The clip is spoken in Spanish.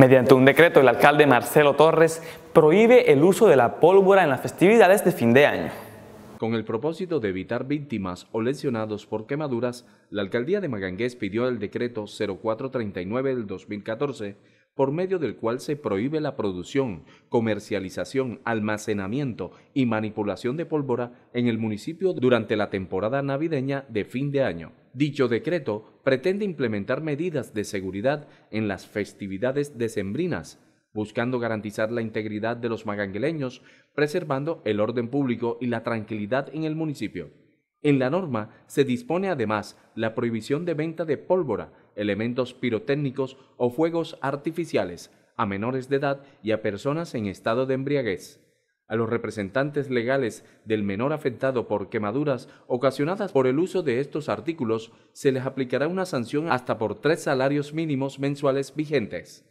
Mediante un decreto, el alcalde Marcelo Torres prohíbe el uso de la pólvora en las festividades de fin de año. Con el propósito de evitar víctimas o lesionados por quemaduras, la alcaldía de Magangués pidió el decreto 0439 del 2014, por medio del cual se prohíbe la producción, comercialización, almacenamiento y manipulación de pólvora en el municipio durante la temporada navideña de fin de año. Dicho decreto pretende implementar medidas de seguridad en las festividades decembrinas, buscando garantizar la integridad de los magangueleños, preservando el orden público y la tranquilidad en el municipio. En la norma se dispone además la prohibición de venta de pólvora, elementos pirotécnicos o fuegos artificiales a menores de edad y a personas en estado de embriaguez a los representantes legales del menor afectado por quemaduras ocasionadas por el uso de estos artículos, se les aplicará una sanción hasta por tres salarios mínimos mensuales vigentes.